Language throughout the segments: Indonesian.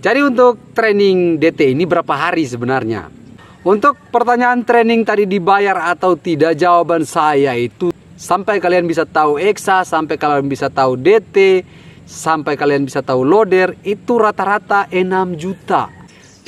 Jadi untuk training DT ini berapa hari sebenarnya? Untuk pertanyaan training tadi dibayar atau tidak jawaban saya itu sampai kalian bisa tahu Exa, sampai kalian bisa tahu DT, sampai kalian bisa tahu loader itu rata-rata 6 juta.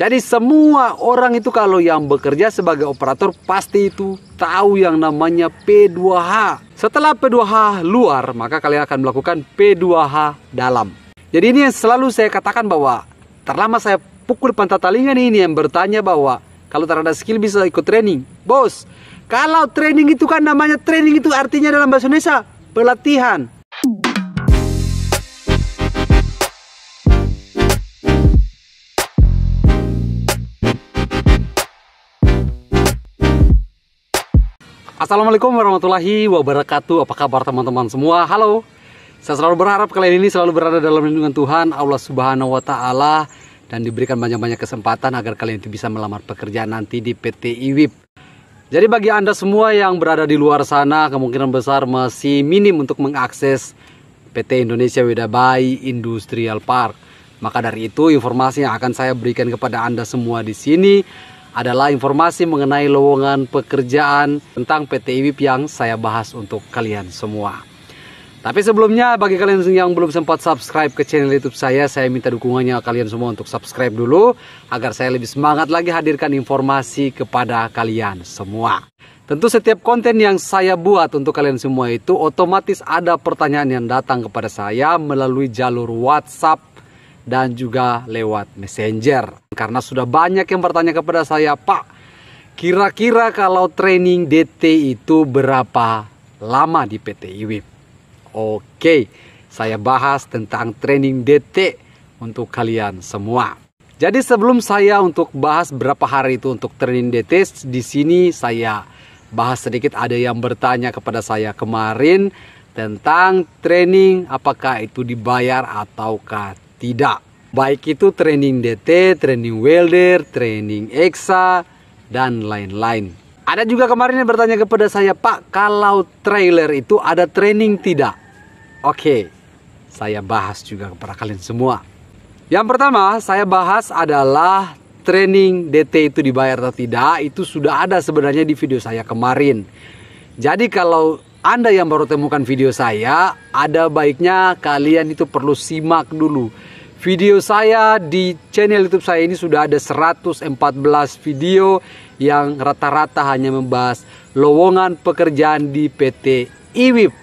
Jadi semua orang itu kalau yang bekerja sebagai operator pasti itu tahu yang namanya P2H. Setelah P2H luar, maka kalian akan melakukan P2H dalam. Jadi ini yang selalu saya katakan bahwa Terlama saya pukul pantat telinga ini yang bertanya bahwa kalau ada skill bisa ikut training. Bos, kalau training itu kan namanya training itu artinya dalam bahasa Indonesia pelatihan. Assalamualaikum warahmatullahi wabarakatuh. Apa kabar teman-teman semua? Halo. Saya selalu berharap kalian ini selalu berada dalam lindungan Tuhan Allah Subhanahu wa taala dan diberikan banyak-banyak kesempatan agar kalian itu bisa melamar pekerjaan nanti di PT IWIP. Jadi bagi Anda semua yang berada di luar sana kemungkinan besar masih minim untuk mengakses PT Indonesia Wedabai Industrial Park. Maka dari itu informasi yang akan saya berikan kepada Anda semua di sini adalah informasi mengenai lowongan pekerjaan tentang PT IWIP yang saya bahas untuk kalian semua. Tapi sebelumnya bagi kalian yang belum sempat subscribe ke channel YouTube saya, saya minta dukungannya kalian semua untuk subscribe dulu agar saya lebih semangat lagi hadirkan informasi kepada kalian semua. Tentu setiap konten yang saya buat untuk kalian semua itu otomatis ada pertanyaan yang datang kepada saya melalui jalur WhatsApp dan juga lewat Messenger. Karena sudah banyak yang bertanya kepada saya, "Pak, kira-kira kalau training DT itu berapa lama di PT IWIP?" Oke, saya bahas tentang training DT untuk kalian semua. Jadi sebelum saya untuk bahas berapa hari itu untuk training DT, di sini saya bahas sedikit ada yang bertanya kepada saya kemarin tentang training apakah itu dibayar ataukah tidak. Baik itu training DT, training welder, training EXA, dan lain-lain. Ada juga kemarin yang bertanya kepada saya, Pak, kalau trailer itu ada training tidak? Oke, saya bahas juga kepada kalian semua. Yang pertama, saya bahas adalah training DT itu dibayar atau tidak. Itu sudah ada sebenarnya di video saya kemarin. Jadi kalau Anda yang baru temukan video saya, ada baiknya kalian itu perlu simak dulu. Video saya di channel YouTube saya ini sudah ada 114 video yang rata-rata hanya membahas lowongan pekerjaan di PT IWIP.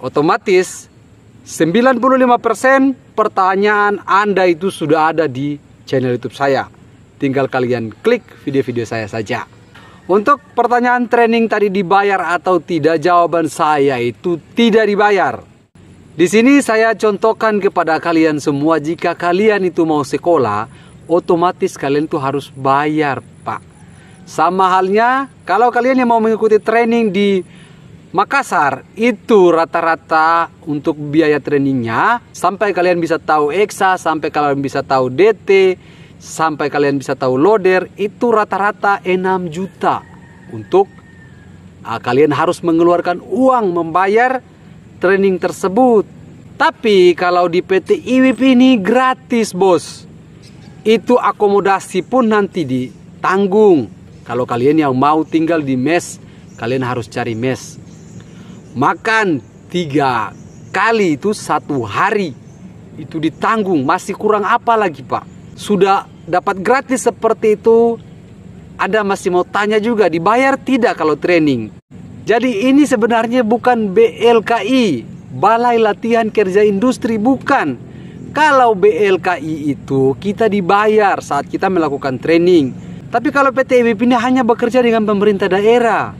Otomatis 95% pertanyaan Anda itu sudah ada di channel YouTube saya. Tinggal kalian klik video-video saya saja. Untuk pertanyaan training tadi dibayar atau tidak, jawaban saya itu tidak dibayar. Di sini saya contohkan kepada kalian semua jika kalian itu mau sekolah, otomatis kalian itu harus bayar, Pak. Sama halnya kalau kalian yang mau mengikuti training di Makassar itu rata-rata untuk biaya trainingnya sampai kalian bisa tahu exa sampai kalian bisa tahu DT, sampai kalian bisa tahu loader itu rata-rata 6 juta untuk nah, kalian harus mengeluarkan uang membayar training tersebut. Tapi kalau di PT IWIP ini gratis, Bos. Itu akomodasi pun nanti ditanggung. Kalau kalian yang mau tinggal di mes, kalian harus cari mes makan tiga kali itu satu hari itu ditanggung masih kurang apa lagi pak sudah dapat gratis seperti itu ada masih mau tanya juga dibayar tidak kalau training jadi ini sebenarnya bukan BLKI Balai Latihan Kerja Industri bukan kalau BLKI itu kita dibayar saat kita melakukan training tapi kalau PT EBP ini hanya bekerja dengan pemerintah daerah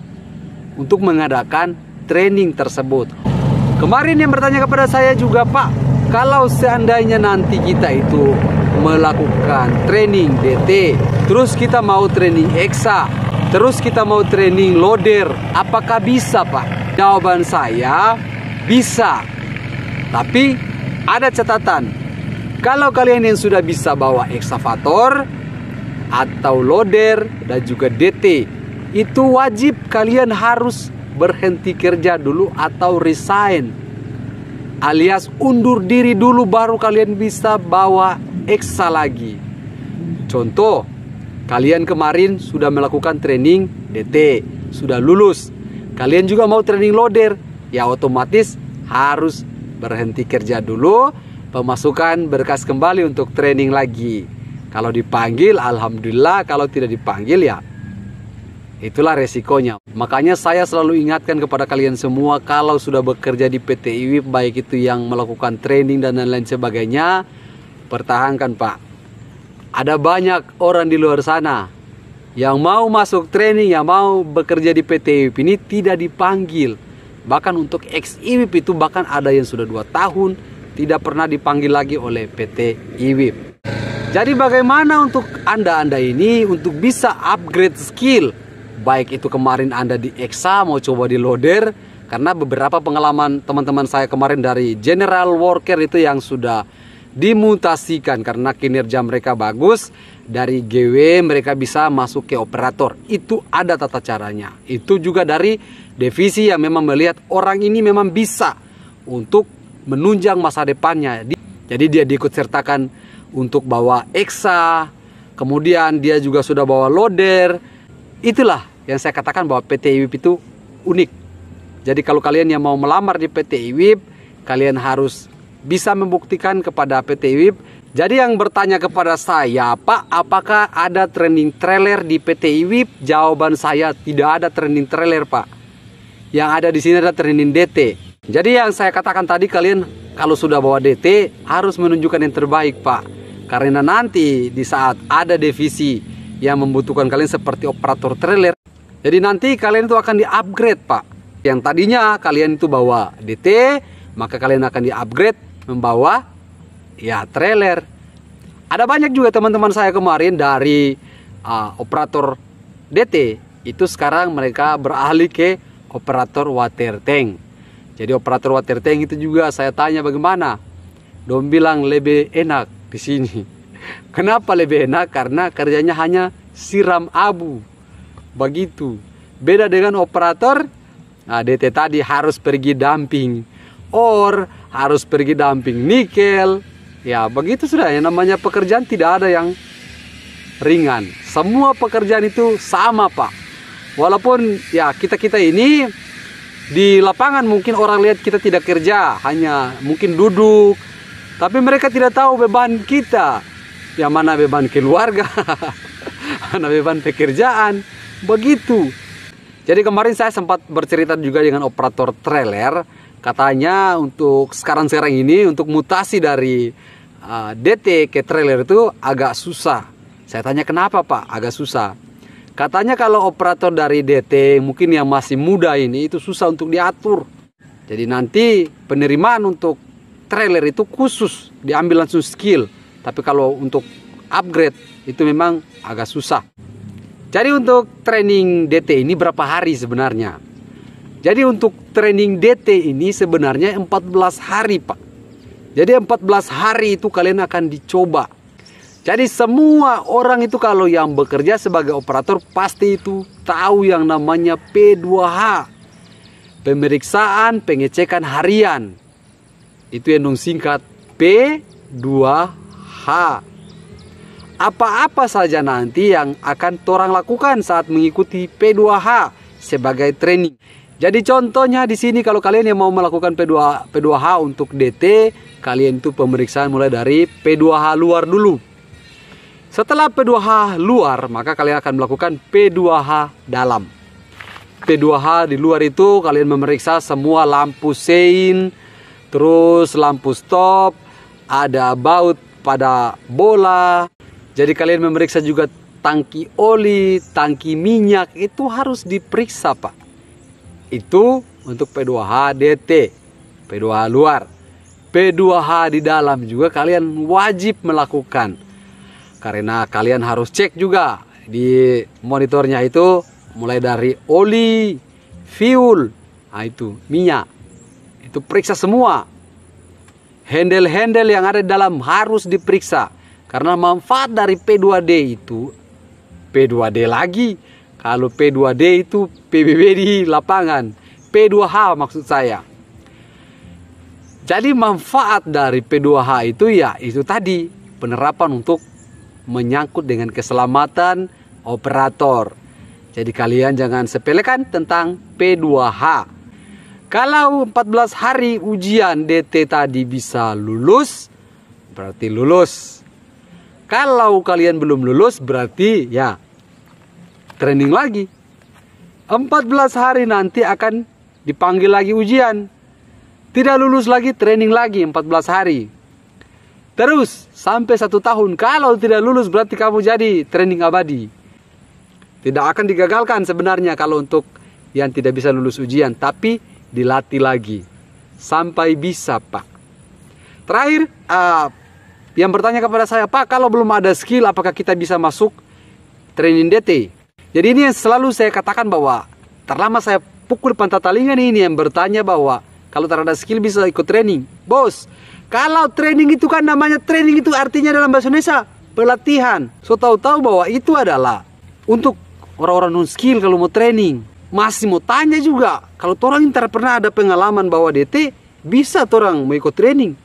untuk mengadakan training tersebut. Kemarin yang bertanya kepada saya juga, Pak, kalau seandainya nanti kita itu melakukan training DT, terus kita mau training EXA, terus kita mau training loader, apakah bisa, Pak? Jawaban saya, bisa. Tapi ada catatan. Kalau kalian yang sudah bisa bawa eksavator atau loader dan juga DT, itu wajib kalian harus berhenti kerja dulu atau resign alias undur diri dulu baru kalian bisa bawa eksa lagi. Contoh, kalian kemarin sudah melakukan training DT, sudah lulus. Kalian juga mau training loader, ya otomatis harus berhenti kerja dulu, pemasukan berkas kembali untuk training lagi. Kalau dipanggil, alhamdulillah. Kalau tidak dipanggil, ya Itulah resikonya. Makanya saya selalu ingatkan kepada kalian semua kalau sudah bekerja di PT IWIP baik itu yang melakukan training dan lain-lain sebagainya, pertahankan Pak. Ada banyak orang di luar sana yang mau masuk training, yang mau bekerja di PT IWIP ini tidak dipanggil. Bahkan untuk ex IWIP itu bahkan ada yang sudah 2 tahun tidak pernah dipanggil lagi oleh PT IWIP. Jadi bagaimana untuk Anda-Anda ini untuk bisa upgrade skill baik itu kemarin Anda di Eksa mau coba di loader karena beberapa pengalaman teman-teman saya kemarin dari General Worker itu yang sudah dimutasikan karena kinerja mereka bagus dari GW mereka bisa masuk ke operator itu ada tata caranya itu juga dari divisi yang memang melihat orang ini memang bisa untuk menunjang masa depannya jadi dia diikut sertakan untuk bawa eksa kemudian dia juga sudah bawa loader itulah yang saya katakan bahwa PT IWIP itu unik. Jadi kalau kalian yang mau melamar di PT IWIP, kalian harus bisa membuktikan kepada PT IWIP. Jadi yang bertanya kepada saya, Pak, apakah ada training trailer di PT IWIP? Jawaban saya tidak ada training trailer, Pak. Yang ada di sini ada training DT. Jadi yang saya katakan tadi kalian kalau sudah bawa DT harus menunjukkan yang terbaik, Pak. Karena nanti di saat ada divisi yang membutuhkan kalian seperti operator trailer, jadi nanti kalian itu akan di-upgrade, Pak. Yang tadinya kalian itu bawa DT, maka kalian akan di-upgrade membawa ya trailer. Ada banyak juga teman-teman saya kemarin dari uh, operator DT itu sekarang mereka beralih ke operator water tank. Jadi operator water tank itu juga saya tanya bagaimana. Dom bilang lebih enak di sini. Kenapa lebih enak? Karena kerjanya hanya siram abu. Begitu. Beda dengan operator, nah DT tadi harus pergi dumping. Or harus pergi dumping nikel. Ya begitu sudah, yang namanya pekerjaan tidak ada yang ringan. Semua pekerjaan itu sama Pak. Walaupun ya kita-kita ini di lapangan mungkin orang lihat kita tidak kerja, hanya mungkin duduk. Tapi mereka tidak tahu beban kita. Yang mana beban keluarga, mana beban pekerjaan begitu. Jadi kemarin saya sempat bercerita juga dengan operator trailer, katanya untuk sekarang-sekarang ini untuk mutasi dari uh, eh, DT ke trailer itu agak susah. Saya tanya kenapa Pak, agak susah. Katanya kalau operator dari DT mungkin yang masih muda ini itu susah untuk diatur. Jadi nanti penerimaan untuk trailer itu khusus diambil langsung skill. Tapi kalau untuk upgrade itu memang agak susah. Jadi untuk training DT ini berapa hari sebenarnya? Jadi untuk training DT ini sebenarnya 14 hari Pak. Jadi 14 hari itu kalian akan dicoba. Jadi semua orang itu kalau yang bekerja sebagai operator pasti itu tahu yang namanya P2H. Pemeriksaan pengecekan harian. Itu yang singkat P2H apa-apa saja nanti yang akan torang lakukan saat mengikuti P2H sebagai training. Jadi contohnya di sini kalau kalian yang mau melakukan P2 P2H untuk DT, kalian itu pemeriksaan mulai dari P2H luar dulu. Setelah P2H luar, maka kalian akan melakukan P2H dalam. P2H di luar itu kalian memeriksa semua lampu sein, terus lampu stop, ada baut pada bola, jadi kalian memeriksa juga tangki oli, tangki minyak itu harus diperiksa, Pak. Itu untuk p 2 h DT, P2H luar. P2H di dalam juga kalian wajib melakukan. Karena kalian harus cek juga di monitornya itu mulai dari oli, fuel, nah itu minyak. Itu periksa semua. Handle-handle yang ada di dalam harus diperiksa karena manfaat dari P2D itu P2D lagi. Kalau P2D itu PBB di lapangan. P2H maksud saya. Jadi manfaat dari P2H itu ya itu tadi penerapan untuk menyangkut dengan keselamatan operator. Jadi kalian jangan sepelekan tentang P2H. Kalau 14 hari ujian DT tadi bisa lulus, berarti lulus. Kalau kalian belum lulus berarti ya training lagi. 14 hari nanti akan dipanggil lagi ujian. Tidak lulus lagi training lagi 14 hari. Terus sampai satu tahun kalau tidak lulus berarti kamu jadi training abadi. Tidak akan digagalkan sebenarnya kalau untuk yang tidak bisa lulus ujian, tapi dilatih lagi sampai bisa, Pak. Terakhir, uh, yang bertanya kepada saya, Pak, kalau belum ada skill, apakah kita bisa masuk training DT? Jadi ini yang selalu saya katakan bahwa terlama saya pukul pantat nih ini yang bertanya bahwa kalau ada skill bisa ikut training. Bos, kalau training itu kan namanya training itu artinya dalam bahasa Indonesia pelatihan. So tahu-tahu bahwa itu adalah untuk orang-orang non skill kalau mau training masih mau tanya juga kalau orang yang pernah ada pengalaman bahwa DT bisa orang mau ikut training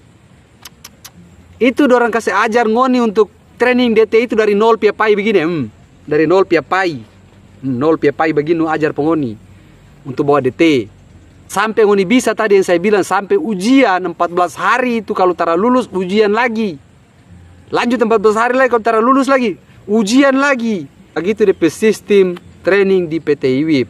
itu orang kasih ajar ngoni untuk training DT itu dari nol piapai begini, hmm. dari nol piapai, hmm, nol piapai begini ajar pengoni untuk bawa DT. Sampai ngoni bisa tadi yang saya bilang sampai ujian 14 hari itu kalau tara lulus ujian lagi. Lanjut 14 hari lagi kalau tara lulus lagi, ujian lagi. Begitu ah, DP sistem training di PT IWIP.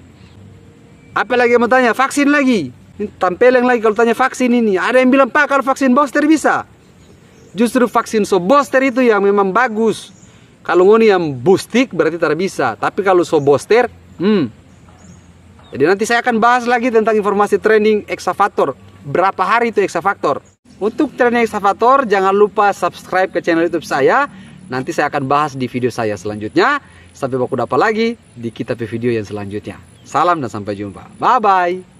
Apa lagi yang mau tanya? Vaksin lagi. tampil yang lagi kalau tanya vaksin ini. Ada yang bilang, Pak, kalau vaksin booster bisa. Justru vaksin booster itu yang memang bagus. Kalau ngoni yang boostik berarti tidak bisa. Tapi kalau booster, hmm. Jadi nanti saya akan bahas lagi tentang informasi training eksavator. Berapa hari itu eksavator? Untuk training eksavator, jangan lupa subscribe ke channel YouTube saya. Nanti saya akan bahas di video saya selanjutnya. Sampai baku dapat lagi di kitab video yang selanjutnya. Salam dan sampai jumpa. Bye-bye.